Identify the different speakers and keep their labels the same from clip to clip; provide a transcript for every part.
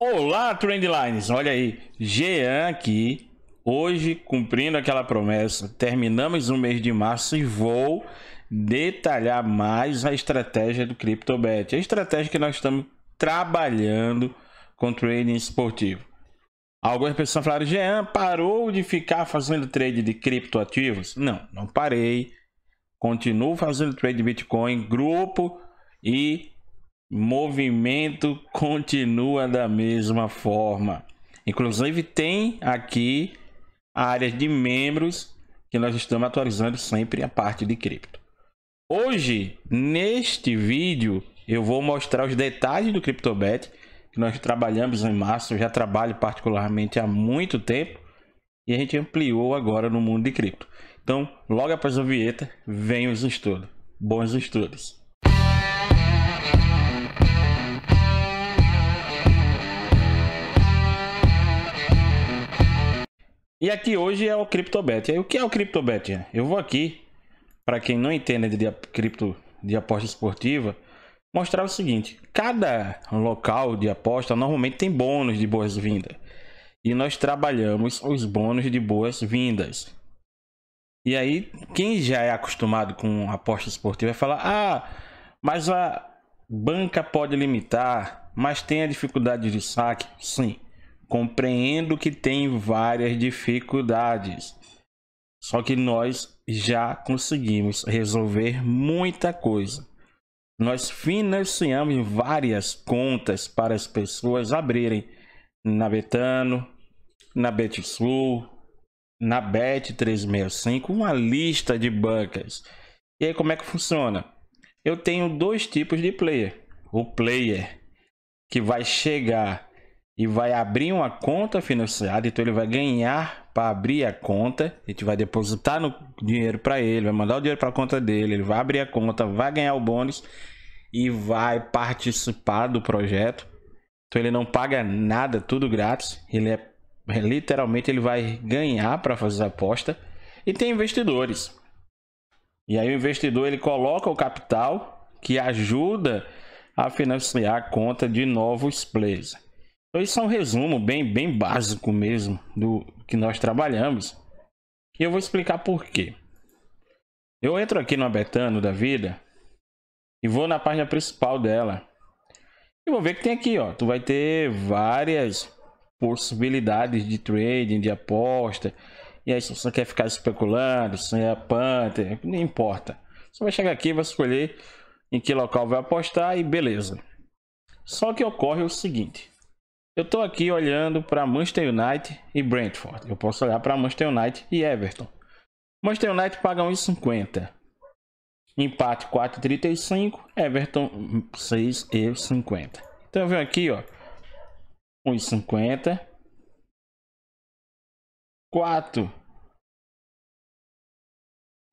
Speaker 1: Olá, Trendlines! Olha aí, Jean aqui, hoje cumprindo aquela promessa. Terminamos o mês de março e vou detalhar mais a estratégia do CryptoBet, a estratégia que nós estamos trabalhando com trading esportivo. Algumas pessoas falaram, Jean, parou de ficar fazendo trade de criptoativos? Não, não parei. Continuo fazendo trade de Bitcoin, grupo e movimento continua da mesma forma. Inclusive tem aqui a área de membros que nós estamos atualizando sempre a parte de cripto. Hoje, neste vídeo, eu vou mostrar os detalhes do CryptoBet que nós trabalhamos em março, eu já trabalho particularmente há muito tempo e a gente ampliou agora no mundo de cripto. Então, logo após a vinheta, vem os estudos. Bons estudos! E aqui hoje é o CryptoBet. Aí, o que é o CryptoBet? Eu vou aqui, para quem não entende de cripto de aposta esportiva, mostrar o seguinte: cada local de aposta normalmente tem bônus de boas-vindas. E nós trabalhamos os bônus de boas-vindas. E aí, quem já é acostumado com aposta esportiva vai falar: ah, mas a banca pode limitar, mas tem a dificuldade de saque. Sim. Compreendo que tem várias dificuldades, só que nós já conseguimos resolver muita coisa. Nós financiamos várias contas para as pessoas abrirem na Betano, na BetSul, na Bet365, uma lista de bancas. E aí como é que funciona? Eu tenho dois tipos de player. O player que vai chegar e vai abrir uma conta financiada, então ele vai ganhar para abrir a conta, a gente vai depositar no dinheiro para ele, vai mandar o dinheiro para a conta dele, ele vai abrir a conta, vai ganhar o bônus e vai participar do projeto. Então ele não paga nada, tudo grátis, ele é, é literalmente ele vai ganhar para fazer a aposta e tem investidores. E aí o investidor ele coloca o capital que ajuda a financiar a conta de novos players. Então isso é um resumo bem, bem básico mesmo do que nós trabalhamos. E eu vou explicar por quê. Eu entro aqui no Abetano da vida e vou na página principal dela. E vou ver que tem aqui, ó. Tu vai ter várias possibilidades de trading, de aposta. E aí se você quer ficar especulando, se é Panther, não importa. Você vai chegar aqui, vai escolher em que local vai apostar e beleza. Só que ocorre o seguinte. Eu tô aqui olhando para Manchester United e Brentford. Eu posso olhar para Manchester United e Everton. Manchester United paga 1,50. Empate 4,35. Everton 6,50. Hum, então eu venho aqui, ó. 1,50. 4.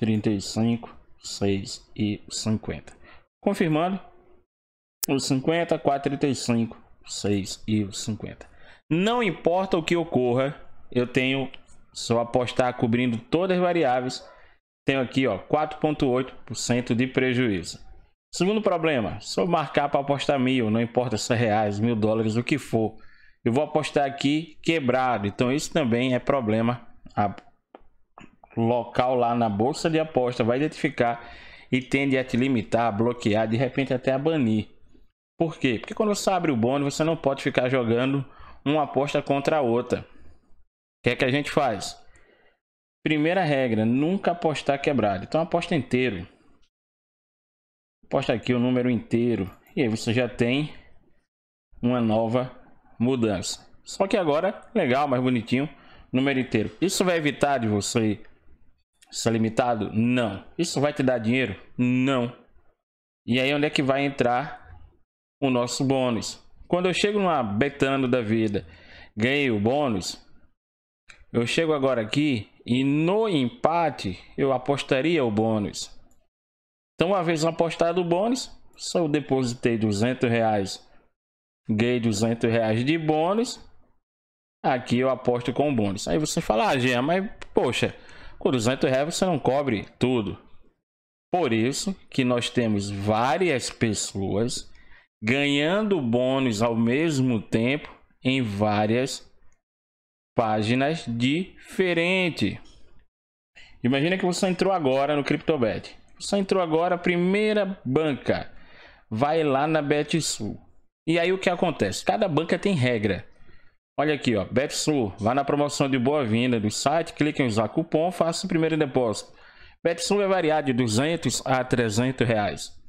Speaker 1: 35, 6 e 50. Confirmando. 1,50, 4,35. 6 e os 50. Não importa o que ocorra, eu tenho só apostar cobrindo todas as variáveis. Tenho aqui, ó, 4.8% de prejuízo. Segundo problema, só marcar para apostar mil, não importa se é reais, mil dólares, o que for. Eu vou apostar aqui quebrado, então isso também é problema. A local lá na bolsa de aposta vai identificar e tende a te limitar, bloquear, de repente até a banir. Por quê? Porque quando você abre o bônus, você não pode ficar jogando uma aposta contra a outra. O que é que a gente faz? Primeira regra, nunca apostar quebrado. Então aposta inteiro. Aposta aqui o número inteiro. E aí você já tem uma nova mudança. Só que agora, legal, mais bonitinho, número inteiro. Isso vai evitar de você ser limitado? Não. Isso vai te dar dinheiro? Não. E aí onde é que vai entrar o nosso bônus. Quando eu chego numa betano da vida, ganhei o bônus, eu chego agora aqui e no empate eu apostaria o bônus. Então, uma vez apostado o bônus, só eu depositei 200 reais, ganhei 200 reais de bônus, aqui eu aposto com bônus. Aí você fala, ah, Jean, mas poxa, com 200 reais você não cobre tudo. Por isso que nós temos várias pessoas ganhando bônus ao mesmo tempo em várias páginas diferentes. Imagina que você entrou agora no CryptoBet. Você entrou agora, primeira banca. Vai lá na BetSul. E aí o que acontece? Cada banca tem regra. Olha aqui, ó, BetSul, vá na promoção de boa-vinda do site, clique em usar cupom, faça o primeiro depósito. BetSul vai é variar de 200 a 300 reais.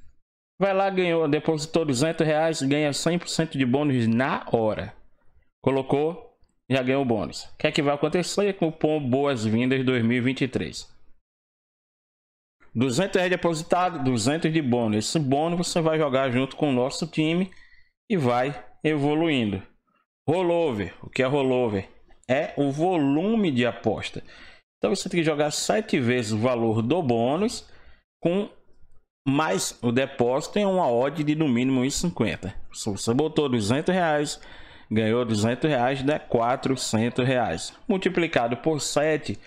Speaker 1: Vai lá, ganhou, depositou 200 reais, ganha 100% de bônus na hora. Colocou, já ganhou o bônus. O que é que vai acontecer com o Pom Boas-Vindas 2023? 200 reais depositado, 200 de bônus. Esse bônus você vai jogar junto com o nosso time e vai evoluindo. Rollover, o que é rollover? É o volume de aposta. Então você tem que jogar 7 vezes o valor do bônus com mas o depósito tem é uma odd de no mínimo 1,50. Se você botou 200 reais, ganhou 200 reais, dá 400 reais. Multiplicado por 7,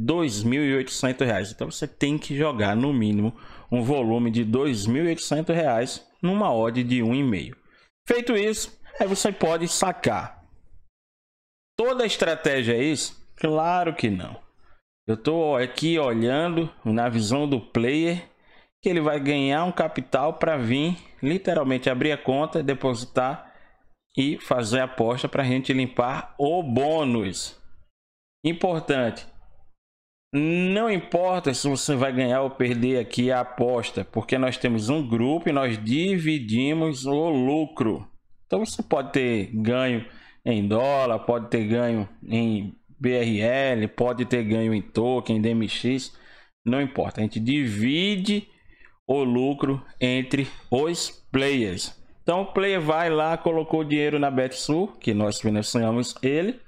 Speaker 1: 2.800 reais. Então você tem que jogar no mínimo um volume de 2.800 reais numa odd de 1,5. Feito isso, aí você pode sacar. Toda a estratégia é isso? Claro que não. Eu estou aqui olhando na visão do player que ele vai ganhar um capital para vir literalmente abrir a conta, depositar e fazer a aposta para a gente limpar o bônus. Importante, não importa se você vai ganhar ou perder aqui a aposta, porque nós temos um grupo e nós dividimos o lucro. Então você pode ter ganho em dólar, pode ter ganho em BRL, pode ter ganho em token, em DMX, não importa. A gente divide o lucro entre os players. Então o player vai lá, colocou dinheiro na BetSul, que nós financiamos ele,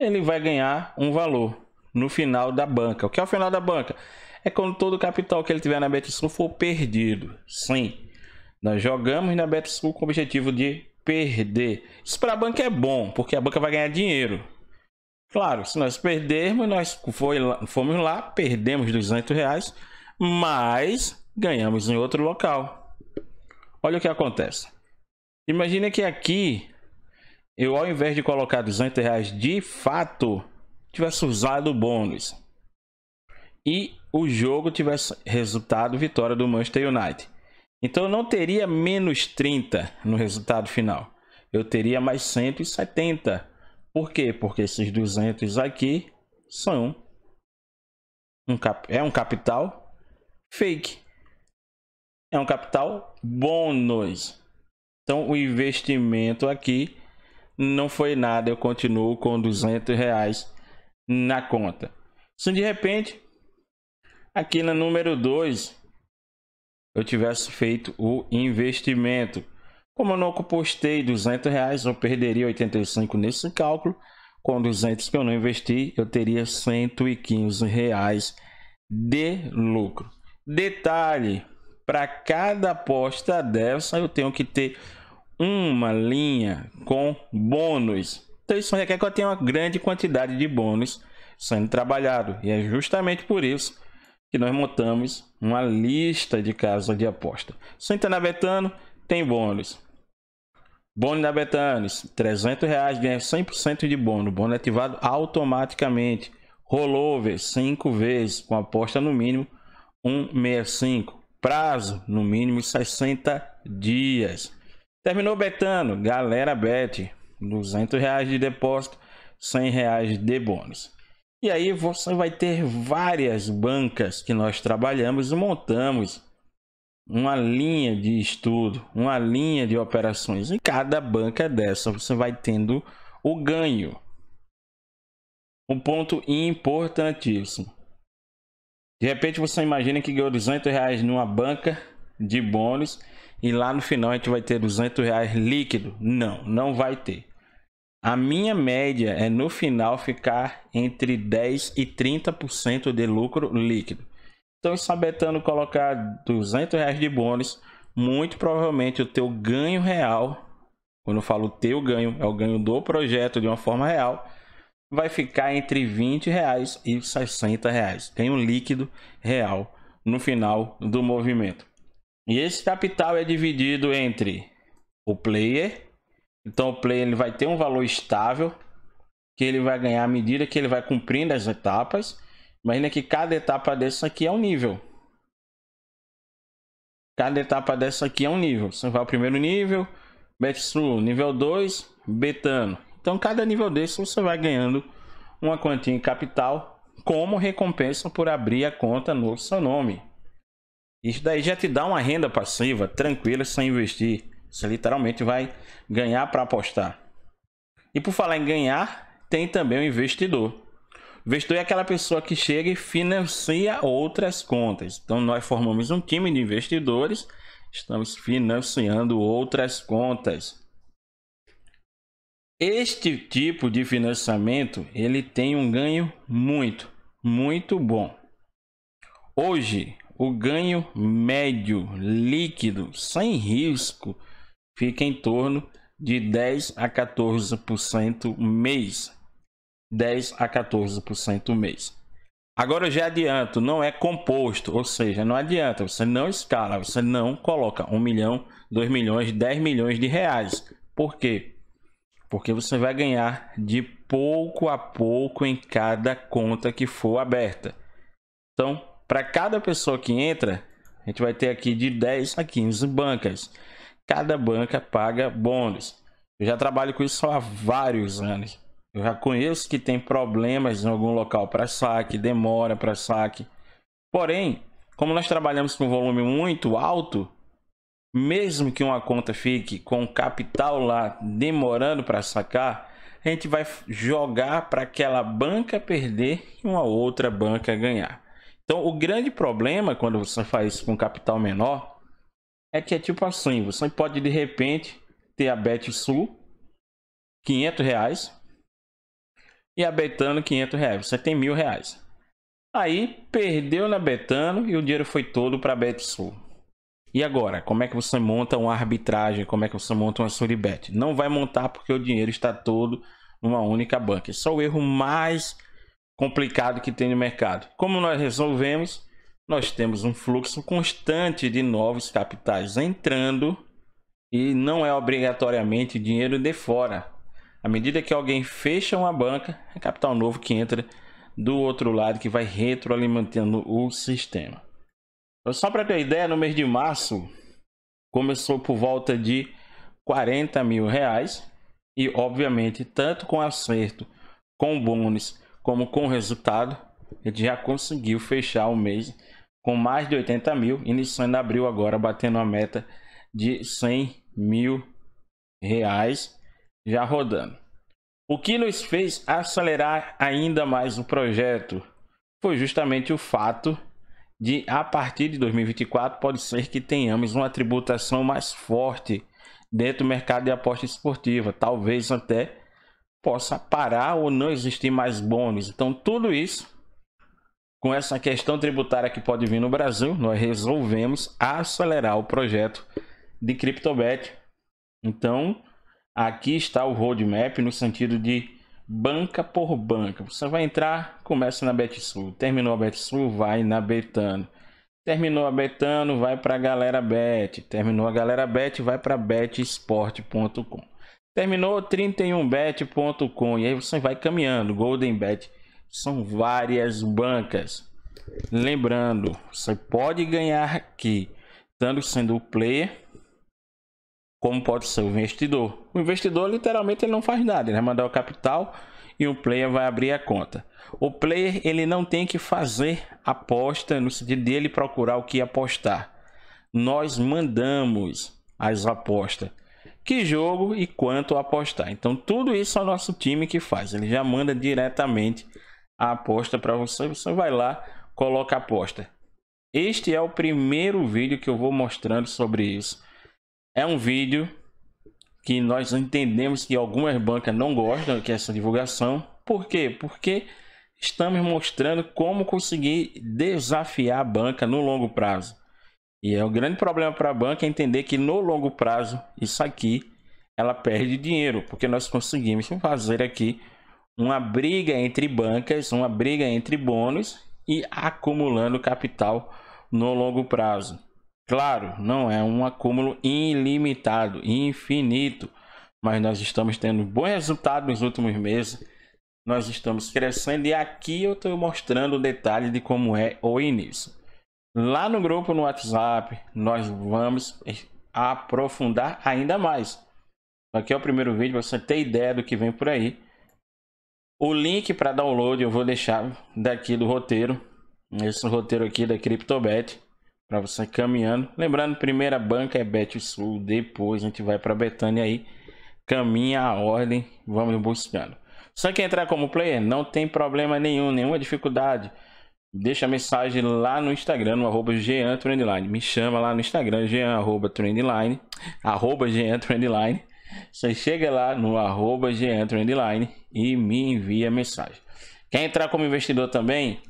Speaker 1: ele vai ganhar um valor no final da banca. O que é o final da banca? É quando todo o capital que ele tiver na BetSul for perdido. Sim, nós jogamos na BetSul com o objetivo de perder. Isso para a banca é bom, porque a banca vai ganhar dinheiro. Claro, se nós perdermos, nós foi, fomos lá, perdemos 200 reais, mas ganhamos em outro local. Olha o que acontece. Imagina que aqui, eu ao invés de colocar 200 reais de fato, tivesse usado o bônus. E o jogo tivesse resultado vitória do Manchester United. Então eu não teria menos 30 no resultado final. Eu teria mais 170. Por quê? Porque esses 200 aqui são um, é um capital fake é um capital bônus. Então o investimento aqui não foi nada, eu continuo com 200 reais na conta. Se de repente, aqui no número 2, eu tivesse feito o investimento. Como eu não postei 200 reais, eu perderia 85 nesse cálculo. Com 200 que eu não investi, eu teria 115 reais de lucro. Detalhe, para cada aposta dessa, eu tenho que ter uma linha com bônus. Então isso é que eu tenho uma grande quantidade de bônus sendo trabalhado. E é justamente por isso que nós montamos uma lista de casas de aposta. Senta na Betano, tem bônus. Bônus da Betanes, 300 reais, ganha 100% de bônus. Bônus ativado automaticamente. Rollover, 5 vezes, com aposta no mínimo 165 prazo, no mínimo 60 dias. Terminou betando, galera bet, 200 reais de depósito, 100 reais de bônus. E aí você vai ter várias bancas que nós trabalhamos e montamos uma linha de estudo, uma linha de operações. Em cada banca dessa você vai tendo o ganho. Um ponto importantíssimo. De repente você imagina que ganhou 200 reais numa banca de bônus e lá no final a gente vai ter 200 reais líquido. Não, não vai ter. A minha média é no final ficar entre 10% e 30% de lucro líquido. Então, sabetando colocar 200 reais de bônus, muito provavelmente o teu ganho real, quando eu falo teu ganho, é o ganho do projeto de uma forma real, vai ficar entre 20 reais e 60 reais. Tem um líquido real no final do movimento. E esse capital é dividido entre o player. Então o player ele vai ter um valor estável que ele vai ganhar à medida que ele vai cumprindo as etapas. Imagina que cada etapa dessa aqui é um nível. Cada etapa dessa aqui é um nível. Você vai ao primeiro nível, Betsu, nível 2, Betano. Então, cada nível desse você vai ganhando uma quantia em capital como recompensa por abrir a conta no seu nome. Isso daí já te dá uma renda passiva tranquila sem investir. Você literalmente vai ganhar para apostar. E por falar em ganhar, tem também o investidor. O investidor é aquela pessoa que chega e financia outras contas. Então nós formamos um time de investidores, estamos financiando outras contas. Este tipo de financiamento, ele tem um ganho muito, muito bom. Hoje, o ganho médio líquido sem risco fica em torno de 10 a 14% mês. 10 a 14% mês. Agora eu já adianto, não é composto, ou seja, não adianta, você não escala, você não coloca 1 milhão, 2 milhões, 10 milhões de reais. Por quê? porque você vai ganhar de pouco a pouco em cada conta que for aberta. Então, para cada pessoa que entra, a gente vai ter aqui de 10 a 15 bancas. Cada banca paga bônus. Eu já trabalho com isso há vários anos. Eu já conheço que tem problemas em algum local para saque, demora para saque. Porém, como nós trabalhamos com um volume muito alto, mesmo que uma conta fique com capital lá demorando para sacar, a gente vai jogar para aquela banca perder e uma outra banca ganhar. Então, o grande problema quando você faz isso com capital menor é que é tipo assim, você pode de repente ter a BetSul 500 reais e a Betano 500 reais, você tem mil reais. Aí perdeu na Betano e o dinheiro foi todo para a BetSul. E agora, como é que você monta uma arbitragem? Como é que você monta uma Suribet? Não vai montar porque o dinheiro está todo numa única banca. Isso é o erro mais complicado que tem no mercado. Como nós resolvemos? Nós temos um fluxo constante de novos capitais entrando e não é obrigatoriamente dinheiro de fora. À medida que alguém fecha uma banca, é capital novo que entra do outro lado que vai retroalimentando o sistema. Só para ter ideia, no mês de março começou por volta de 40 mil reais e, obviamente, tanto com acerto, com bônus, como com resultado, ele já conseguiu fechar o mês com mais de 80 mil, iniciando abril agora batendo a meta de 100 mil reais já rodando. O que nos fez acelerar ainda mais o projeto foi justamente o fato de a partir de 2024 pode ser que tenhamos uma tributação mais forte dentro do mercado de aposta esportiva, talvez até possa parar ou não existir mais bônus. Então tudo isso com essa questão tributária que pode vir no Brasil, nós resolvemos acelerar o projeto de CryptoBet. Então, aqui está o roadmap no sentido de banca por banca. Você vai entrar, começa na BetSul. Terminou a BetSul, vai na Betano. Terminou a Betano, vai para a Galera Bet. Terminou a Galera Bet, vai para betesport.com. Terminou 31bet.com e aí você vai caminhando. Golden Bet são várias bancas. Lembrando, você pode ganhar aqui, tanto sendo o player como pode ser o investidor. O investidor literalmente ele não faz nada, ele vai mandar o capital e o player vai abrir a conta. O player ele não tem que fazer aposta no sentido dele procurar o que apostar. Nós mandamos as apostas. Que jogo e quanto apostar. Então tudo isso é o nosso time que faz. Ele já manda diretamente a aposta para você. Você vai lá, coloca a aposta. Este é o primeiro vídeo que eu vou mostrando sobre isso. É um vídeo que nós entendemos que algumas bancas não gostam que é essa divulgação. Por quê? Porque estamos mostrando como conseguir desafiar a banca no longo prazo. E é um grande problema para a banca é entender que no longo prazo isso aqui ela perde dinheiro, porque nós conseguimos fazer aqui uma briga entre bancas, uma briga entre bônus e acumulando capital no longo prazo. Claro, não é um acúmulo ilimitado, infinito, mas nós estamos tendo bom resultado nos últimos meses. Nós estamos crescendo e aqui eu estou mostrando o detalhe de como é o início. Lá no grupo no WhatsApp, nós vamos aprofundar ainda mais. Aqui é o primeiro vídeo para você ter ideia do que vem por aí. O link para download eu vou deixar daqui do roteiro, esse roteiro aqui é da CryptoBet para você caminhando. Lembrando, primeira banca é Bet Sul, depois a gente vai para Betânia aí, caminha a ordem, vamos buscando. Só que entrar como player não tem problema nenhum, nenhuma dificuldade. Deixa a mensagem lá no Instagram, no arroba Jean Trendline. Me chama lá no Instagram, Jean arroba Trendline, arroba Jean Trendline. Você chega lá no arroba Jean Trendline e me envia mensagem. Quer entrar como investidor também?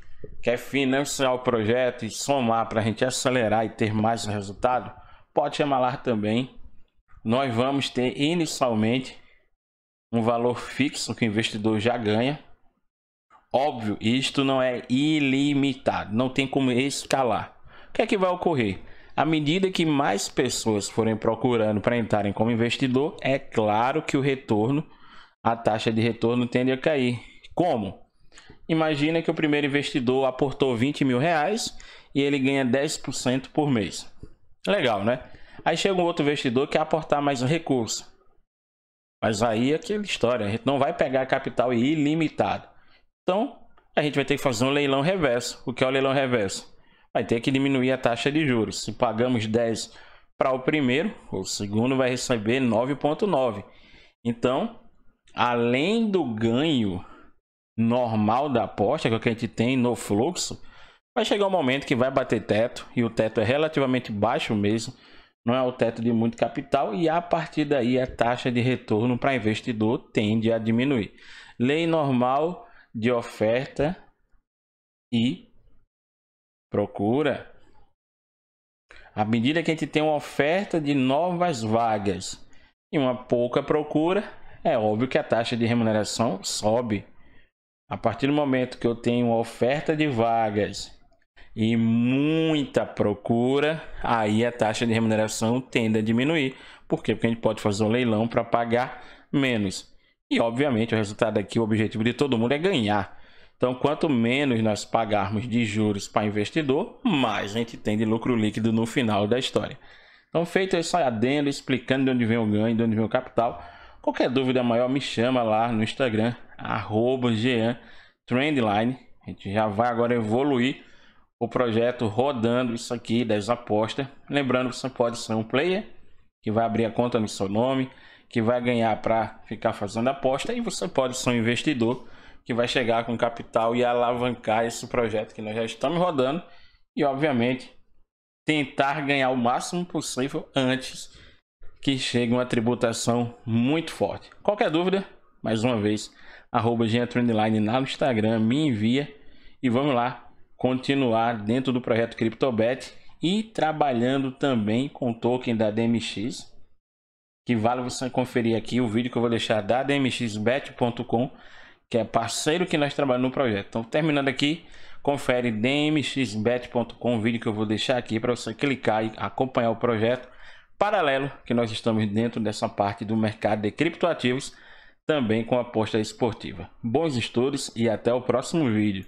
Speaker 1: quer financiar o projeto e somar para a gente acelerar e ter mais resultado, pode chamar lá também. Nós vamos ter inicialmente um valor fixo que o investidor já ganha. Óbvio, isto não é ilimitado, não tem como escalar. O que é que vai ocorrer? À medida que mais pessoas forem procurando para entrarem como investidor, é claro que o retorno, a taxa de retorno tende a cair. Como? Imagina que o primeiro investidor aportou 20 mil reais e ele ganha 10% por mês. Legal, né? Aí chega um outro investidor que quer aportar mais um recurso. Mas aí é aquela história, a gente não vai pegar capital ilimitado. Então, a gente vai ter que fazer um leilão reverso. O que é o leilão reverso? Vai ter que diminuir a taxa de juros. Se pagamos 10 para o primeiro, o segundo vai receber 9.9. Então, além do ganho normal da aposta, que é o que a gente tem no fluxo, vai chegar um momento que vai bater teto, e o teto é relativamente baixo mesmo, não é o teto de muito capital, e a partir daí a taxa de retorno para investidor tende a diminuir. Lei normal de oferta e procura. À medida que a gente tem uma oferta de novas vagas e uma pouca procura, é óbvio que a taxa de remuneração sobe. A partir do momento que eu tenho oferta de vagas e muita procura, aí a taxa de remuneração tende a diminuir. Por quê? Porque a gente pode fazer um leilão para pagar menos. E obviamente o resultado aqui, o objetivo de todo mundo é ganhar. Então, quanto menos nós pagarmos de juros para investidor, mais a gente tem de lucro líquido no final da história. Então, feito esse adendo, explicando de onde vem o ganho, de onde vem o capital, qualquer dúvida maior me chama lá no Instagram, arroba Jean Trendline. A gente já vai agora evoluir o projeto rodando isso aqui das apostas. Lembrando que você pode ser um player que vai abrir a conta no seu nome, que vai ganhar para ficar fazendo aposta e você pode ser um investidor que vai chegar com capital e alavancar esse projeto que nós já estamos rodando e obviamente tentar ganhar o máximo possível antes que chegue uma tributação muito forte. Qualquer dúvida, mais uma vez, arroba Trendline no Instagram, me envia e vamos lá continuar dentro do projeto CryptoBet e trabalhando também com token da DMX, que vale você conferir aqui o vídeo que eu vou deixar da dmxbet.com, que é parceiro que nós trabalhamos no projeto. Então, terminando aqui, confere dmxbet.com, o vídeo que eu vou deixar aqui para você clicar e acompanhar o projeto paralelo que nós estamos dentro dessa parte do mercado de criptoativos também com aposta esportiva. Bons estudos e até o próximo vídeo.